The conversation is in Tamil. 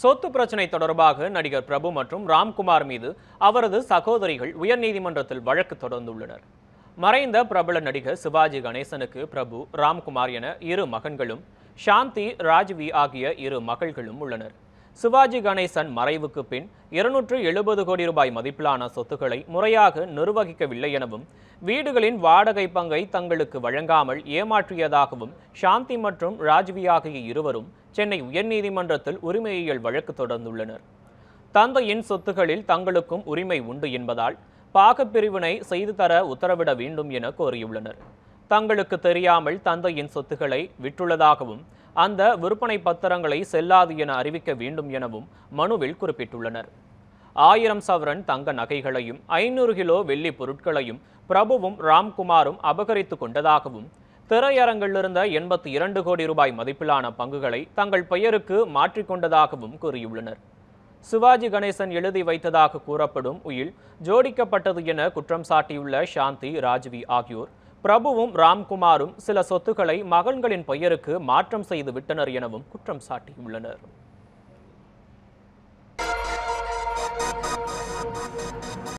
சொத்து பிரச்சனை தொடர்பாக நடிகர் பிரபு மற்றும் ராம்குமார் மீது அவரது சகோதரிகள் உயர்நீதிமன்றத்தில் வழக்கு தொடர்ந்துள்ளனர் மறைந்த பிரபல நடிகர் சிவாஜி கணேசனுக்கு பிரபு ராம்குமார் என இரு மகன்களும் சாந்தி ராஜ்வி ஆகிய இரு மகள்களும் உள்ளனர் சிவாஜி கணேசன் மறைவுக்கு பின் இருநூற்று எழுபது கோடி ரூபாய் மதிப்பிலான சொத்துக்களை முறையாக நிர்வகிக்கவில்லை எனவும் வீடுகளின் வாடகை பங்கை தங்களுக்கு வழங்காமல் ஏமாற்றியதாகவும் சாந்தி மற்றும் ராஜ்வி ஆகிய இருவரும் சென்னை உயர்நீதிமன்றத்தில் உரிமையியல் வழக்கு தொடர்ந்துள்ளனர் தந்தையின் சொத்துகளில் தங்களுக்கும் உரிமை உண்டு என்பதால் பாகப்பிரிவினை செய்து தர உத்தரவிட வேண்டும் என கோரியுள்ளனர் தங்களுக்கு தெரியாமல் தந்தையின் சொத்துக்களை விற்றுள்ளதாகவும் அந்த விற்பனை பத்திரங்களை செல்லாது என அறிவிக்க வேண்டும் எனவும் மனுவில் குறிப்பிட்டுள்ளனர் ஆயிரம் சவரன் தங்க நகைகளையும் ஐநூறு கிலோ வெள்ளி பொருட்களையும் பிரபுவும் ராம்குமாரும் அபகரித்து கொண்டதாகவும் திரையரங்கிலிருந்த எண்பத்தி இரண்டு கோடி ரூபாய் மதிப்பிலான பங்குகளை தங்கள் பெயருக்கு மாற்றிக்கொண்டதாகவும் கூறியுள்ளனர் சிவாஜி கணேசன் எழுதி வைத்ததாக கூறப்படும் உயில் ஜோடிக்கப்பட்டது என குற்றம் சாட்டியுள்ள சாந்தி ராஜ்வி ஆகியோர் பிரபுவும் ராம்குமாரும் சில சொத்துக்களை மகன்களின் பெயருக்கு மாற்றம் செய்து விட்டனர் எனவும் குற்றம் சாட்டியுள்ளனர்